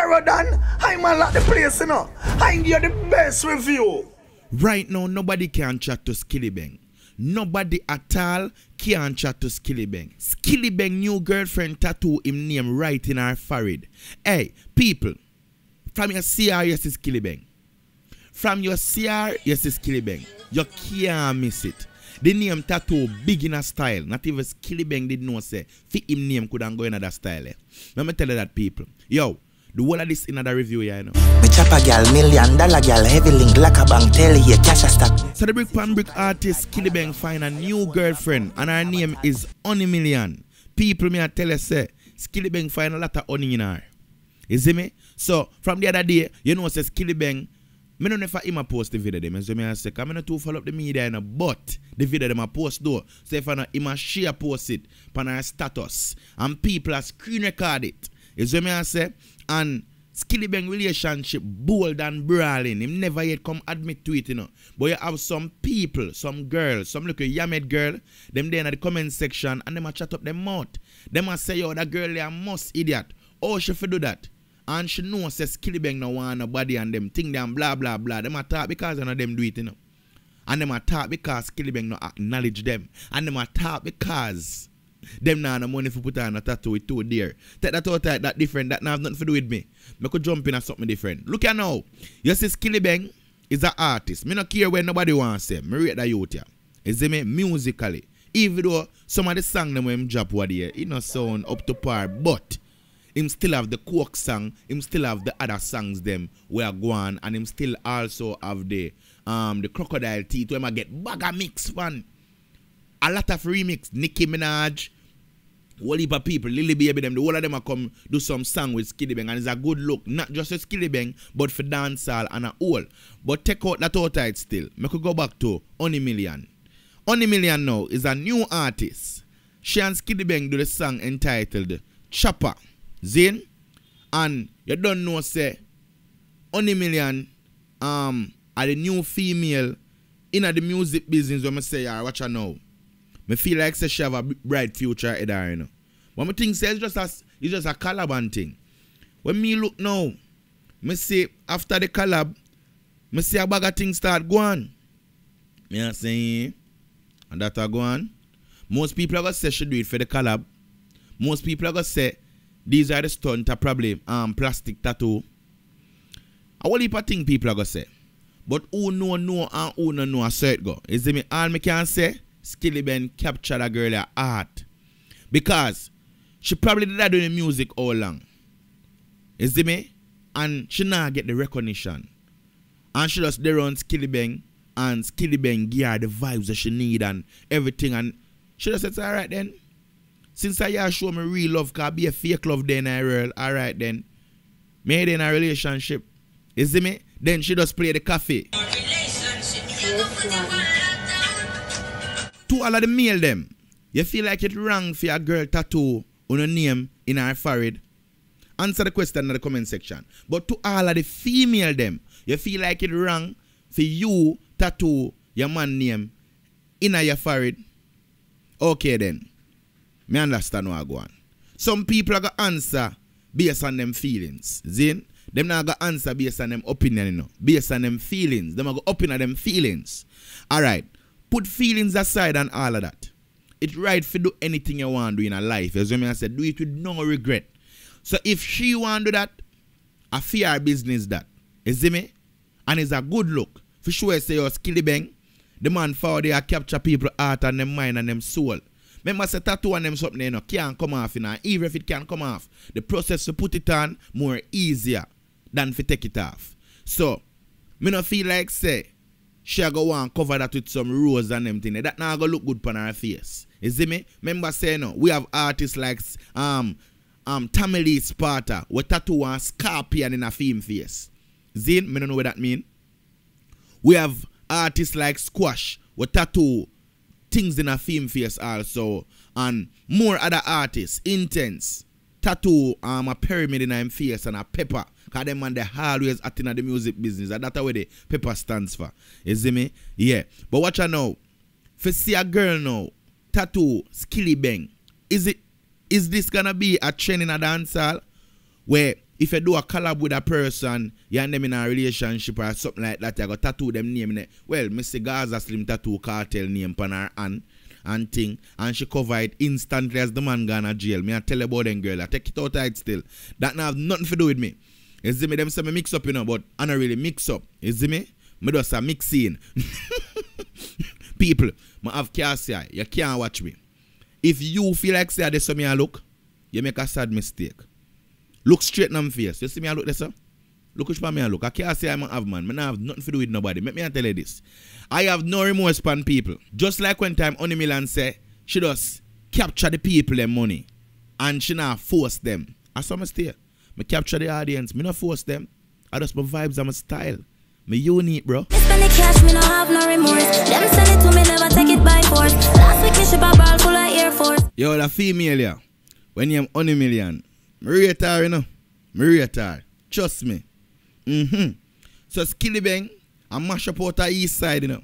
I'm a lot the place, you know. I am here the best review. Right now, nobody can chat to Skilly Bang. Nobody at all can chat to Skilly Bang. Skilly Bang new girlfriend tattoo him name right in her forehead. Hey, people, from your CR, yes, it's Skilly Bang. From your CR, yes, it's Skilly Bang. You can't miss it. The name tattoo big in a style. Not even Skilly Bang did know say. Fit him name could go another style. Eh? Let me tell you that people. Yo, the whole of this in other review, yeah, you know. Me chop a gal, million dollar gal, heavy link, like a bank, tell you, cash a stack. So the Brick Pan Brick artist Killy Bang find a new girlfriend, and her name is Honey Million. People me I tell you, say, Skilly Bang find a lot of honey in her. You see me? So, from the other day, you know, say Skilly Bang, me don't know if I post the video them. So me I say, come not too follow up the media you know, but the video them I post though. So if I know him share post it pan her status and people are screen record it is what me I say? And Skilly Bang relationship bold and brawling. Him never yet come admit to it, you know. But you have some people, some girls, some little yamed girl, them there in the comment section and them a chat up them mouth. Them a say, yo, that girl they a must idiot. Oh, she fi do that. And she know says Skilly Bang no want nobody and them thing them blah blah blah. Them a talk because you know them do it, you know. And them a talk because Skilly Bang no acknowledge them. And them a talk because them now no money for put on a tattoo with two there. Take that out that different. That now have nothing to do with me. Me could jump in at something different. Look at now. You see Skilly Bang is an artist. Me not care where nobody wants say. Me rate that youth a You me? Musically. Even though some of the songs them when him drop what here, it not sound up to par. But him still have the Coke song, him still have the other songs them where on, and him still also have the um the crocodile teeth where I get bag mix one. A lot of remix, Nicki Minaj, whole heap of people, Lily Baby, them, the whole of them are come do some song with Skilly Bang. And it's a good look, not just a Skilly Bang, but for dancehall and a whole. But take out that outside still. Me could go back to Only Million. Only Million now is a new artist. She and Skilly Bang do the song entitled Chopper. Zin? And you don't know, say, Only Million um, are the new female in the music business when I say, "I watch her now. Me feel like say she have a bright future ahead you know. When my thing says just a, it's just a Calaban thing. When me look now, me see after the collab, me see a bag of things start going. Me a say, and that are going. Most people are gonna say she do it for the collab. Most people are gonna say these are the stunt a problem um plastic tattoo. A whole heap of thing people are gonna say. But who know know and who no know a cert go. Is it me all me can say? Skilly Ben capture a girl at art. Because she probably did that doing music all along. You see me? And she now get the recognition. And she just there on Skilly Bang and Skilly Bang the vibes that she need and everything. And she just said, alright then. Since I you show me real love, cause I be a fake love then I real. Alright then. made in a relationship. You see me? Then she just play the cafe. Yes, to all of the male them. You feel like it wrong for your girl tattoo on your name in our forehead? Answer the question in the comment section. But to all of the female them, you feel like it wrong for you tattoo your man name in your forehead? Okay then. Me understand what I go on. Some people are gonna answer based on them feelings. Zin? Them not gonna answer based on them opinion, you know. Based on them feelings. Them are gonna open up them feelings. Alright. Put feelings aside and all of that. It's right for do anything you want to do in a life. As I said, do it with no regret. So if she want to do that, I fear her business that. You see me? And it's a good look. For sure say you're skilly bang. The man for they capture people heart and them mind and them soul. Remember say tattoo on them something you know, can't come off you know. Even if it can come off, the process to put it on more easier than to take it off. So, me not feel like say she go and cover that with some rose and them thing. That now go look good on her face. You see me? Remember saying no, we have artists like um um Tamale Sparta with tattoo and scorpion in a film face. Zin, me don't know what that mean. We have artists like Squash with tattoo things in a film face also. And more other artists, intense tattoo um, a pyramid in him face and a pepper. Cause them man they always acting at the music business. And that's where the pepper stands for. You see me? Yeah. But watch out now. For see a girl now, tattoo, skilly bang. Is it is this gonna be a trend in a dancehall where if you do a collab with a person, you and them in a relationship or something like that, you go tattoo them name Well, Mr. Gaza Slim tattoo cartel name pan her hand and thing, and she cover it instantly as the man gone to jail. Me I tell about them girl, I take it out tight still. That now have nothing to do with me. You see me, them say me mix up, you know, but I don't really mix up. You see me? Me just a mixing. People, me have cassia. You can't watch me. If you feel like say this so me I look, you make a sad mistake. Look straight in my face. You see me I look this, Look which man me I look. I can't say I'm an have man. I have nothing to do with nobody. Let me tell you this. I have no remorse for people. Just like when time Oni Milan said, she does capture the people their money. And she not force them. I saw me stay. I capture the audience. Me not force them. I just my vibes and my style. Me unique, bro. Me spend the cash, me no have no remorse. Them send it to me, never take it by force. Last week, a ball full of Air Force. Yo, the female, yeah. When you're on a million, me you know. Maria. Trust me. Mm-hmm. So Skillibeng and mash up out of east side, you know.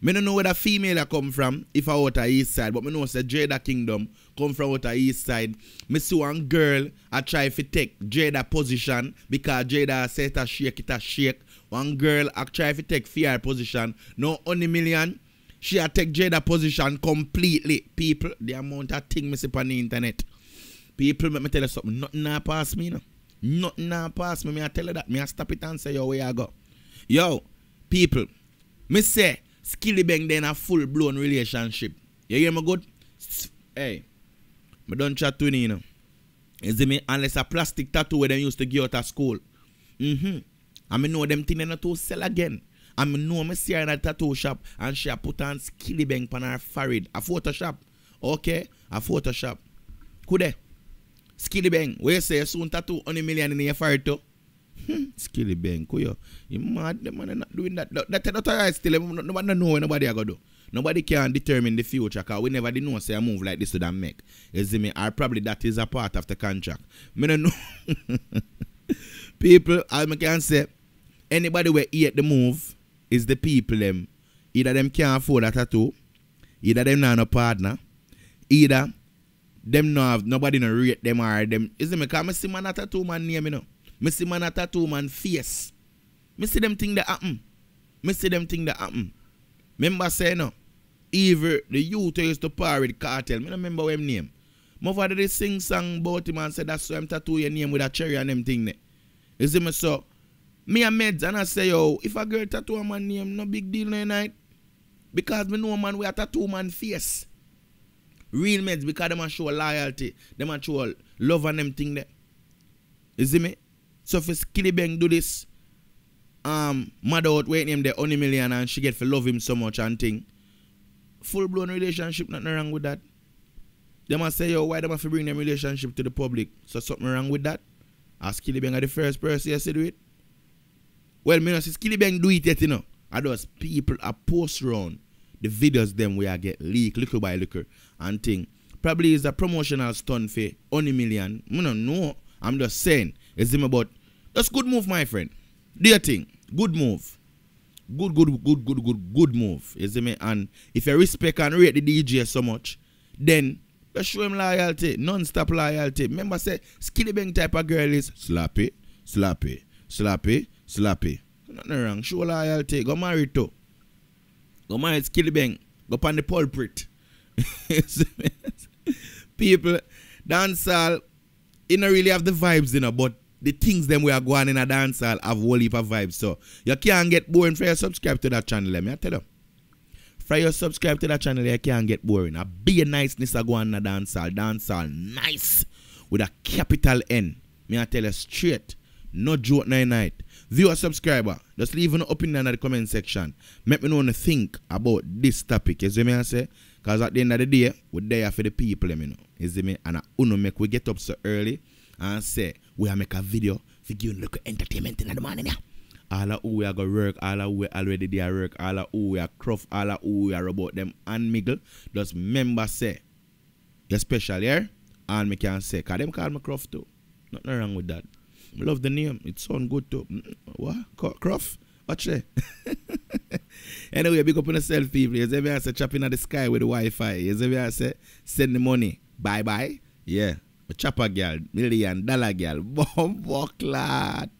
Me don't know where the female I come from, if I out of east side, but me know say Jada Kingdom come from out of east side. Me see one girl, I try to take Jada position, because Jada said to shake it a shake. One girl, I try to take fear position. No only million, she a take Jada position completely. People, the amount of thing me see on the internet. People, let me tell you something, nothing pass me, you know. Nothing now pass me. Me I tell you that. Me I stop it and say, yo, where I go. Yo, people, me say, Skilly Bang then a full blown relationship. You hear me good? Hey, me don't chat to you, you know. You see me? Unless a plastic tattoo where they used to give out at school. Mm-hmm. I me know them thing they not to sell again. I me know me see her in a tattoo shop and she a put on Skilly Bang pan her forehead. A Photoshop. Okay? A Photoshop. Could they? Skilly Bang, where you say? Soon tattoo 100 million in your fire too. Hmm, Skilly Bang, kuyo. You mad, the man not doing that. That is that, that right still. Nobody know what nobody a going to do. Nobody can determine the future because we never did know say a move like this to them make. You see me? Or probably that is a part of the contract. Me don't know. people, I can say, anybody where eat the move is the people them. Either them can't afford a tattoo, either them not a partner, either them no have nobody no rate them or them. Is it because I see man a tattoo man near me no. I see man a tattoo man face. I see them thing that happen. I see them thing that happen. Remember say no. Evil, the youth used to par with cartel. I remember him name. My father they sing song about him and said that's why I'm tattoo your name with a cherry and them thing Is it me so? Me and meds and I say yo, if a girl tattoo a man name, no big deal no night. Because me know man we a tattoo man face. Real meds because them a show loyalty. Them a show love and them thing there. You see me? So if Skilly Bang do this, um, mother out waiting him there only million and she get for love him so much and thing. Full blown relationship, nothing wrong with that. Them must say, yo, why them must bring them relationship to the public? So something wrong with that? Ask Skilly Bang the first person you do it. Well, me no see Skilly Bang do it yet, you know. I those people are post round the videos them where I get leaked little by little and thing. Probably is a promotional stunt for only million. I don't know. I'm just saying. It's him about that's good move, my friend. Do your thing. Good move. Good, good, good, good, good, good move. Is me? And if you respect and rate the DJ so much, then just show him loyalty, non-stop loyalty. Remember, say skinny bang type of girl is slappy, slappy, slappy, slappy. Nothing wrong. Show loyalty. Go marry too. Go man, it's Skillibeng. Go pan the pulpit. People, dancehall, You not really have the vibes you know, but the things them we are going in a dancehall have whole heap of vibes. So you can't get boring for you subscribe to that channel, let me tell you. For subscribe to that channel, you can't get boring. A be a niceness I go on a dancehall. Dancehall nice with a capital N. Me I tell you straight. No joke night night viewer, subscriber, just leave an opinion in the comment section. Make me know what you think about this topic. You see me I say? Because at the end of the day, we're there for the people, you know. You see me? And I uno make we get up so early and say, we are make a video for give you little entertainment in the morning, yeah. All of who we are going to work, all of who we already there work, all of who we are craft, all of who we are about them and miggle, just remember say, you're special, yeah? And me can say, because them call me craft too. Nothing wrong with that. Love the name. It sound good too. Mm, what? Croft? Watch that? anyway, big up on yourself, people. You ever say chopping at the sky with the Wi-Fi. You ever say send the money. Bye bye. Yeah. A chopper girl, million dollar girl, bomb clot.